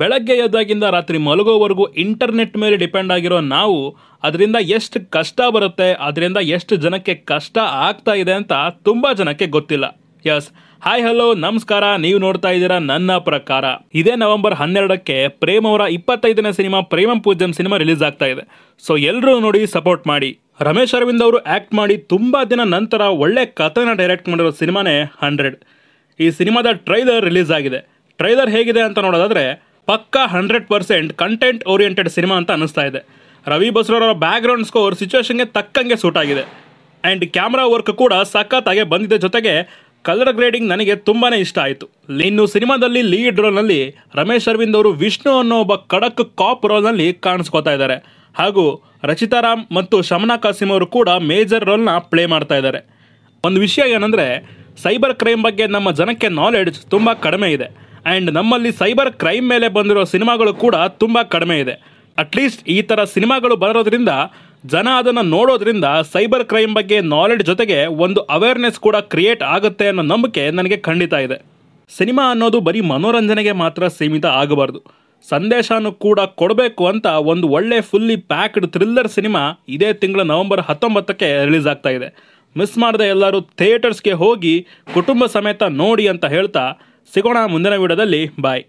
ಬೆಳಗ್ಗೆ ಎದ್ದಾಗಿಂದ ರಾತ್ರಿ ಮಲಗೋವರೆಗೂ ಇಂಟರ್ನೆಟ್ ಮೇಲೆ ಡಿಪೆಂಡ್ ಆಗಿರೋ ನಾವು ಅದರಿಂದ ಎಷ್ಟು ಕಷ್ಟ ಬರುತ್ತೆ ಅದರಿಂದ ಎಷ್ಟು ಜನಕ್ಕೆ ಕಷ್ಟ ಆಗ್ತಾ ಇದೆ ಅಂತ ತುಂಬ ಜನಕ್ಕೆ ಗೊತ್ತಿಲ್ಲ ಯಸ್ ಹಾಯ್ ಹಲೋ ನಮಸ್ಕಾರ ನೀವು ನೋಡ್ತಾ ಇದ್ದೀರಾ ನನ್ನ ಪ್ರಕಾರ ಇದೇ ನವೆಂಬರ್ ಹನ್ನೆರಡಕ್ಕೆ ಪ್ರೇಮ್ ಅವರ ಇಪ್ಪತ್ತೈದನೇ cinema Premam Poojyam cinema release ಆಗ್ತಾ ಇದೆ ಸೊ ಎಲ್ಲರೂ ನೋಡಿ ಸಪೋರ್ಟ್ ಮಾಡಿ ರಮೇಶ್ ಅರವಿಂದ್ ಅವರು ಆ್ಯಕ್ಟ್ ಮಾಡಿ ತುಂಬ ದಿನ ನಂತರ ಒಳ್ಳೆ ಕಥೆನ ಡೈರೆಕ್ಟ್ ಮಾಡಿರೋ ಸಿನಿಮಾನೇ ಹಂಡ್ರೆಡ್ ಈ ಸಿನಿಮಾದ ಟ್ರೈಲರ್ ರಿಲೀಸ್ ಆಗಿದೆ ಟ್ರೈಲರ್ ಹೇಗಿದೆ ಅಂತ ನೋಡೋದಾದ್ರೆ ಪಕ್ಕಾ hundred percent content oriented cinema ಅಂತ ಅನಿಸ್ತಾ ಇದೆ ರವಿ ಬಸ್ರವರ ಬ್ಯಾಕ್ಗ್ರೌಂಡ್ ಸ್ಕೋರ್ ಸಿಚುವೇಶನ್ಗೆ ತಕ್ಕಂಗೆ ಸೂಟ್ ಆಗಿದೆ ಆ್ಯಂಡ್ ಕ್ಯಾಮ್ರಾ ವರ್ಕ್ ಕೂಡ ಸಖತ್ತಾಗೆ ಬಂದಿದ್ದ ಜೊತೆಗೆ ಕಲರ್ ಗ್ರೇಡಿಂಗ್ ನನಗೆ ತುಂಬಾ ಇಷ್ಟ ಆಯಿತು ಇನ್ನು ಸಿನಿಮಾದಲ್ಲಿ ಲೀಡ್ ರೋಲ್ನಲ್ಲಿ ರಮೇಶ್ ಅರವಿಂದ್ ಅವರು ವಿಷ್ಣು ಅನ್ನೋ ಒಬ್ಬ ಕಡಕ್ ಕಾಪ್ ರೋಲ್ನಲ್ಲಿ ಕಾಣಿಸ್ಕೋತಾ ಇದ್ದಾರೆ ಹಾಗೂ ರಚಿತಾ ರಾಮ್ ಮತ್ತು ಶಮನಾ ಕಾಸಿಮ್ ಅವರು ಕೂಡ ಮೇಜರ್ ರೋಲ್ನ ಪ್ಲೇ ಮಾಡ್ತಾ ಇದ್ದಾರೆ ಒಂದು ವಿಷಯ ಏನಂದರೆ ಸೈಬರ್ ಕ್ರೈಮ್ ಬಗ್ಗೆ ನಮ್ಮ ಜನಕ್ಕೆ ನಾಲೆಡ್ಜ್ ತುಂಬ ಕಡಿಮೆ ಇದೆ ಆ್ಯಂಡ್ ನಮ್ಮಲ್ಲಿ ಸೈಬರ್ ಕ್ರೈಮ್ ಮೇಲೆ ಬಂದಿರೋ ಸಿನಿಮಾಗಳು ಕೂಡ ತುಂಬ ಕಡಿಮೆ ಇದೆ ಅಟ್ಲೀಸ್ಟ್ ಈ ಥರ ಸಿನಿಮಾಗಳು ಬರೋದ್ರಿಂದ ಜನ ಅದನ್ನು ನೋಡೋದ್ರಿಂದ ಸೈಬರ್ ಕ್ರೈಮ್ ಬಗ್ಗೆ ನಾಲೆಡ್ಜ್ ಜೊತೆಗೆ ಒಂದು ಅವೇರ್ನೆಸ್ ಕೂಡ ಕ್ರಿಯೇಟ್ ಆಗುತ್ತೆ ಅನ್ನೋ ನಂಬಿಕೆ ನನಗೆ ಖಂಡಿತ ಇದೆ ಸಿನಿಮಾ ಅನ್ನೋದು ಬರೀ ಮನೋರಂಜನೆಗೆ ಮಾತ್ರ ಸೀಮಿತ ಆಗಬಾರ್ದು ಸಂದೇಶನೂ ಕೂಡ ಕೊಡಬೇಕು ಅಂತ ಒಂದು ಒಳ್ಳೆ ಫುಲ್ಲಿ ಪ್ಯಾಕ್ಡ್ ಥ್ರಿಲ್ಲರ್ ಸಿನಿಮಾ ಇದೇ ತಿಂಗಳ ನವೆಂಬರ್ ಹತ್ತೊಂಬತ್ತಕ್ಕೆ ರಿಲೀಸ್ ಆಗ್ತಾ ಇದೆ ಮಿಸ್ ಮಾಡದೆ ಎಲ್ಲರೂ ಥಿಯೇಟರ್ಸ್ಗೆ ಹೋಗಿ ಕುಟುಂಬ ಸಮೇತ ನೋಡಿ ಅಂತ ಹೇಳ್ತಾ ಸಿಗೋಣ ಮುಂದಿನ ವಿಡಿಯೋದಲ್ಲಿ ಬಾಯ್